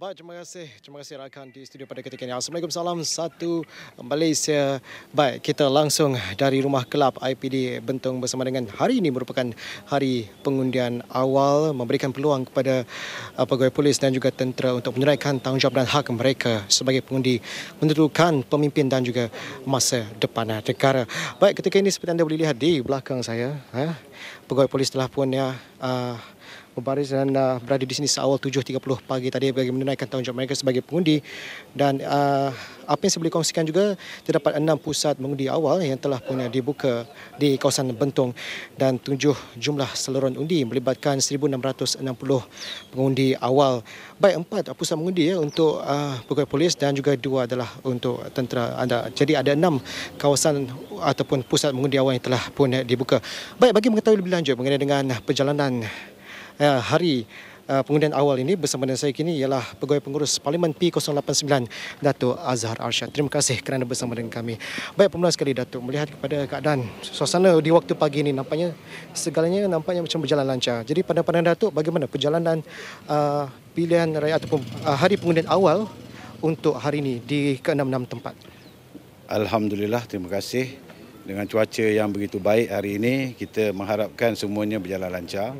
Baik, terima kasih. Terima kasih rakan di studio pada ketika ini. Assalamualaikum salam satu Malaysia. Baik, kita langsung dari rumah kelab IPD Bentong bersama dengan hari ini merupakan hari pengundian awal memberikan peluang kepada uh, pegawai polis dan juga tentera untuk menyerahkan tanggungjawab dan hak mereka sebagai pengundi menentukan pemimpin dan juga masa depan eh, negara. Baik, ketika ini seperti anda boleh lihat di belakang saya, eh, pegawai polis telah pun ya uh, berbaris dan uh, berada di sini seawal 7.30 pagi tadi bagi menunaikan tanggungjawab mereka sebagai pengundi dan uh, apa yang saya boleh kongsikan juga terdapat enam pusat mengundi awal yang telah pun dibuka di kawasan Bentong dan tujuh jumlah seluruh undi melibatkan 1660 pengundi awal baik empat pusat mengundi ya untuk uh, pegawai polis dan juga dua adalah untuk tentera anda jadi ada enam kawasan ataupun pusat mengundi awal yang telah pun dibuka baik bagi mengetahui lebih lanjut mengenai dengan perjalanan Eh, hari eh, pengundian awal ini bersama dengan saya kini ialah pegawai pengurus Parlimen P089 Dato' Azhar Arsyad. Terima kasih kerana bersama dengan kami. Baik pemula sekali Dato' melihat kepada keadaan suasana di waktu pagi ini nampaknya segalanya nampaknya macam berjalan lancar. Jadi pada pandangan Dato' bagaimana perjalanan uh, pilihan raya ataupun uh, hari pengundian awal untuk hari ini di ke-66 tempat? Alhamdulillah terima kasih. Dengan cuaca yang begitu baik hari ini kita mengharapkan semuanya berjalan lancar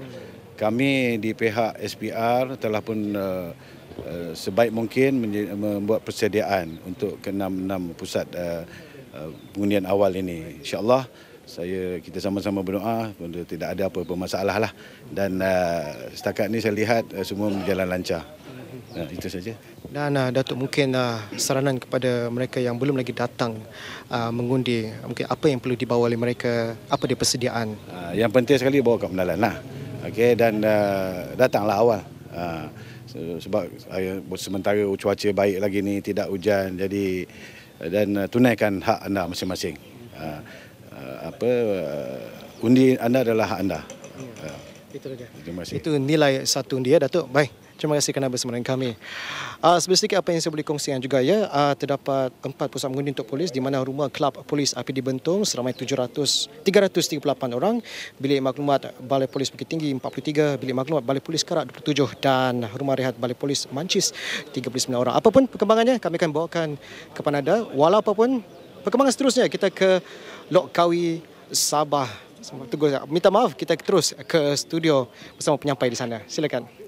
kami di pihak SPR telah pun uh, sebaik mungkin membuat persediaan untuk ke enam enam pusat uh, uh, pengundian awal ini. InsyaAllah saya kita sama-sama berdoa untuk tidak ada apa-apa masalah lah. Dan uh, setakat ini saya lihat uh, semua berjalan lancar. Uh, itu saja. Nah, uh, Datuk mungkin uh, saranan kepada mereka yang belum lagi datang uh, mengundi. Mungkin apa yang perlu dibawa oleh mereka, apa dia persediaan? Uh, yang penting sekali bawa ke pendalan lah. Okey dan uh, datanglah awal. Uh, sebab uh, sementara cuaca baik lagi ni tidak hujan jadi uh, dan uh, tunaikan hak anda masing-masing. Uh, uh, apa uh, undi anda adalah hak anda. Ya, uh, itu saja. Itu nilai satu undi ya Datuk. Baik. Terima kasih kerana bersama dengan kami. Uh, ah, sedikit apa yang saya boleh kongsikan juga ya, uh, terdapat empat pusat mengundi untuk polis di mana rumah kelab polis APD Bentong seramai 700, 338 orang, bilik maklumat Balai Polis Bukit Tinggi 43, bilik maklumat Balai Polis Karak 27 dan rumah rehat Balai Polis Mancis 39 orang. Apapun perkembangannya, kami akan bawakan kepada anda. apapun perkembangan seterusnya, kita ke Lok Kawi, Sabah. Minta maaf, kita terus ke studio bersama penyampai di sana. Silakan.